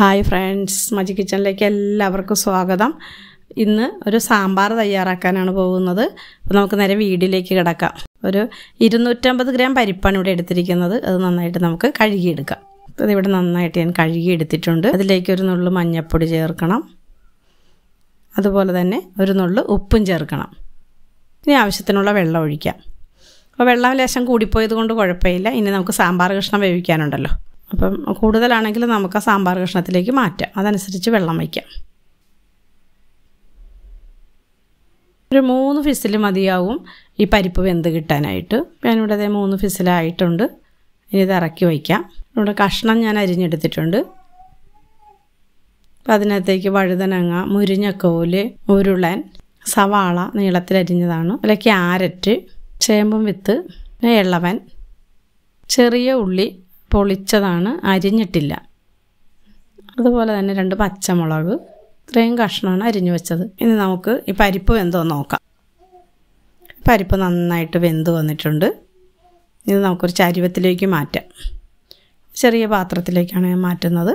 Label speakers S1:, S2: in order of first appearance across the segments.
S1: hi friends മജി കിച്ചണിലേക്ക് എല്ലാവർക്കും സ്വാഗതം ഇന്ന് ഒരു സാമ്പാർ തയ്യാറാക്കാനാണ് പോകുന്നത് അപ്പോൾ നമുക്ക് നേരെ വീടിലേക്ക് കിടക്കാം ഒരു ഇരുന്നൂറ്റമ്പത് ഗ്രാം പരിപ്പാണ് ഇവിടെ എടുത്തിരിക്കുന്നത് അത് നന്നായിട്ട് നമുക്ക് കഴുകിയെടുക്കാം അതിവിടെ നന്നായിട്ട് ഞാൻ കഴുകിയെടുത്തിട്ടുണ്ട് അതിലേക്ക് ഒരു നുള്ളു മഞ്ഞൾപ്പൊടി ചേർക്കണം അതുപോലെ തന്നെ ഒരു നുള്ളു ഉപ്പും ചേർക്കണം ഇനി ആവശ്യത്തിനുള്ള വെള്ളം ഒഴിക്കാം അപ്പോൾ വെള്ളം ലേശം കൂടിപ്പോയത് കൊണ്ട് കുഴപ്പമില്ല ഇനി നമുക്ക് സാമ്പാർ കഷ്ണം വേവിക്കാനുണ്ടല്ലോ അപ്പം കൂടുതലാണെങ്കിൽ നമുക്ക് ആ സാമ്പാർ കഷ്ണത്തിലേക്ക് മാറ്റാം അതനുസരിച്ച് വെള്ളം വയ്ക്കാം ഒരു മൂന്ന് ഫിസിൽ മതിയാവും ഈ പരിപ്പ് വെന്ത് കിട്ടാനായിട്ട് ഞാനിവിടെ അതേ മൂന്ന് ഫിസിലായിട്ടുണ്ട് ഇനി ഇത് ഇറക്കി വയ്ക്കാം ഇവിടെ കഷ്ണം ഞാൻ അരിഞ്ഞെടുത്തിട്ടുണ്ട് അപ്പം അതിനകത്തേക്ക് വഴുതനങ്ങ മുരിഞ്ഞക്കോല് ഉരുളൻ സവാള നീളത്തിൽ അരിഞ്ഞതാണ് അതിൽ ക്യാരറ്റ് ചേമ്പും വിത്ത് ഇളവൻ ചെറിയ ഉള്ളി പൊളിച്ചതാണ് അരിഞ്ഞിട്ടില്ല അതുപോലെ തന്നെ രണ്ട് പച്ചമുളക് ഇത്രയും കഷ്ണമാണ് അരിഞ്ഞു വെച്ചത് ഇനി നമുക്ക് ഈ പരിപ്പ് വെന്തോ നോക്കാം പരിപ്പ് നന്നായിട്ട് വെന്ത് വന്നിട്ടുണ്ട് ഇത് നമുക്കൊരു ചരിവത്തിലേക്ക് മാറ്റാം ചെറിയ പാത്രത്തിലേക്കാണ് ഞാൻ മാറ്റുന്നത്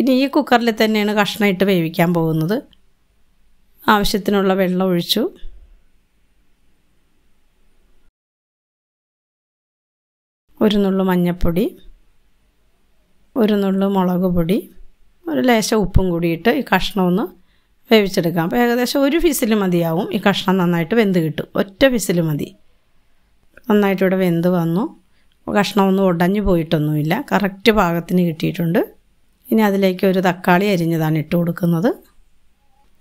S1: ഇനി ഈ കുക്കറിൽ തന്നെയാണ് കഷ്ണമായിട്ട് വേവിക്കാൻ പോകുന്നത് ആവശ്യത്തിനുള്ള വെള്ളം ഒഴിച്ചു ഒരു നുള്ളു മഞ്ഞൾപ്പൊടി ഒരു നുള്ളു മുളക് പൊടി ഒരു ലേശം ഉപ്പും കൂടിയിട്ട് ഈ കഷ്ണം ഒന്ന് വേവിച്ചെടുക്കാം അപ്പോൾ ഏകദേശം ഒരു ഫിസിൽ മതിയാവും ഈ കഷ്ണം നന്നായിട്ട് വെന്ത് കിട്ടും ഒറ്റ ഫിസിൽ മതി നന്നായിട്ട് ഇവിടെ വെന്ത് വന്നു ഒന്നും ഉടഞ്ഞു പോയിട്ടൊന്നുമില്ല കറക്റ്റ് പാകത്തിന് കിട്ടിയിട്ടുണ്ട് ഇനി അതിലേക്ക് ഒരു തക്കാളി അരിഞ്ഞതാണ് ഇട്ട് കൊടുക്കുന്നത്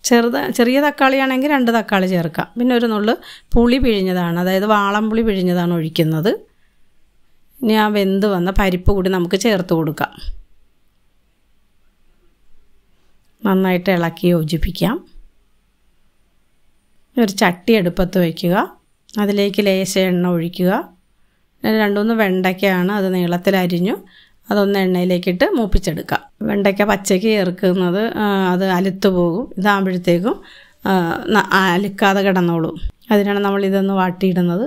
S1: ചെറുത ചെറിയ തക്കാളിയാണെങ്കിൽ രണ്ട് തക്കാളി ചേർക്കാം പിന്നെ ഒരു നുള്ളു പുളി പിഴിഞ്ഞതാണ് അതായത് പുളി പിഴിഞ്ഞതാണ് ഒഴിക്കുന്നത് ഇനി ആ വെന്ത് വന്ന പരിപ്പ് കൂടി നമുക്ക് ചേർത്ത് കൊടുക്കാം നന്നായിട്ട് ഇളക്കി യോജിപ്പിക്കാം ഒരു ചട്ടി അടുപ്പത്ത് വയ്ക്കുക അതിലേക്ക് ലേശ എണ്ണ ഒഴിക്കുക രണ്ടുമൂന്ന് വെണ്ടയ്ക്കയാണ് അത് നീളത്തിലരിഞ്ഞു അതൊന്ന് എണ്ണയിലേക്കിട്ട് മൂപ്പിച്ചെടുക്കാം വെണ്ടയ്ക്ക പച്ചയ്ക്ക് ചേർക്കുന്നത് അത് അലുത്തു പോകും ഇതാകുമ്പോഴത്തേക്കും അലുക്കാതെ കിടന്നോളും അതിനാണ് നമ്മൾ ഇതൊന്ന് വാട്ടിയിടുന്നത്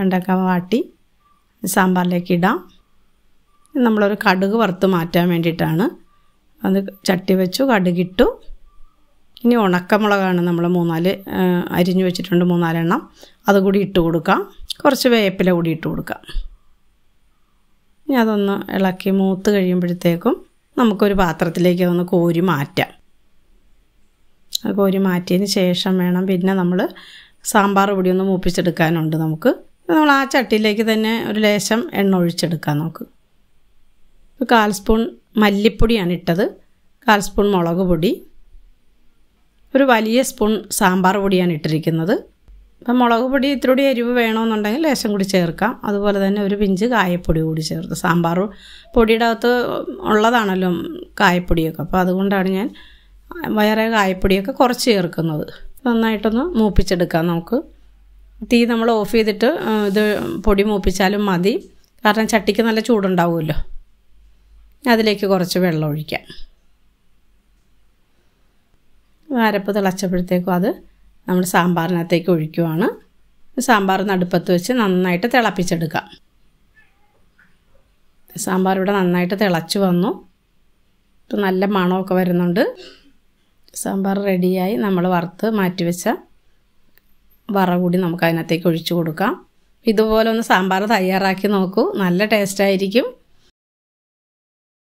S1: വെണ്ടയ്ക്ക വാട്ടി സാമ്പാറിലേക്ക് ഇടാം നമ്മളൊരു കടുക് വറുത്ത് മാറ്റാൻ വേണ്ടിയിട്ടാണ് അത് ചട്ടി വെച്ചു കടുകിട്ടു ഇനി ഉണക്കമുളകാണ് നമ്മൾ മൂന്നാല് അരിഞ്ഞു വെച്ചിട്ടുണ്ട് മൂന്നാലെണ്ണം അതുകൂടി ഇട്ട് കൊടുക്കാം കുറച്ച് വേപ്പില കൂടി ഇട്ട് കൊടുക്കാം ഇനി അതൊന്ന് ഇളക്കി മൂത്ത് കഴിയുമ്പോഴത്തേക്കും നമുക്കൊരു പാത്രത്തിലേക്ക് അതൊന്ന് കോരി മാറ്റാം കോരി മാറ്റിയതിന് ശേഷം വേണം പിന്നെ നമ്മൾ സാമ്പാർ പൊടിയൊന്ന് മൂപ്പിച്ചെടുക്കാനുണ്ട് നമുക്ക് നമ്മൾ ആ ചട്ടിയിലേക്ക് തന്നെ ഒരു ലേശം എണ്ണ ഒഴിച്ചെടുക്കാൻ നോക്ക് ഒരു കാൽ സ്പൂൺ മല്ലിപ്പൊടിയാണ് ഇട്ടത് കാൽ സ്പൂൺ മുളക് പൊടി ഒരു വലിയ സ്പൂൺ സാമ്പാർ പൊടിയാണ് ഇട്ടിരിക്കുന്നത് അപ്പം മുളക് പൊടി കൂടി എരിവ് വേണമെന്നുണ്ടെങ്കിൽ ലേശം കൂടി ചേർക്കാം അതുപോലെ തന്നെ ഒരു പിഞ്ച് കായപ്പൊടി കൂടി ചേർത്ത് സാമ്പാർ പൊടിയുടെ അകത്ത് ഉള്ളതാണല്ലോ കായപ്പൊടിയൊക്കെ അപ്പോൾ അതുകൊണ്ടാണ് ഞാൻ വേറെ കായപ്പൊടിയൊക്കെ കുറച്ച് ചേർക്കുന്നത് നന്നായിട്ടൊന്ന് മൂപ്പിച്ചെടുക്കാം നമുക്ക് തീ നമ്മൾ ഓഫ് ചെയ്തിട്ട് ഇത് പൊടി മൂപ്പിച്ചാലും മതി കാരണം ചട്ടിക്ക് നല്ല ചൂടുണ്ടാവുമല്ലോ അതിലേക്ക് കുറച്ച് വെള്ളം ഒഴിക്കാം അരപ്പ് തിളച്ചപ്പോഴത്തേക്കും അത് നമ്മൾ സാമ്പാറിനകത്തേക്ക് ഒഴിക്കുവാണ് സാമ്പാർ നടുപ്പത്ത് വെച്ച് നന്നായിട്ട് തിളപ്പിച്ചെടുക്കാം സാമ്പാർ ഇവിടെ നന്നായിട്ട് തിളച്ചു വന്നു ഇപ്പം നല്ല മണമൊക്കെ വരുന്നുണ്ട് സാമ്പാർ റെഡിയായി നമ്മൾ വറുത്ത് മാറ്റി വെച്ച വറ കൂടി നമുക്ക് അതിനകത്തേക്ക് ഒഴിച്ചു കൊടുക്കാം ഇതുപോലെ ഒന്ന് സാമ്പാർ തയ്യാറാക്കി നോക്കൂ നല്ല ടേസ്റ്റായിരിക്കും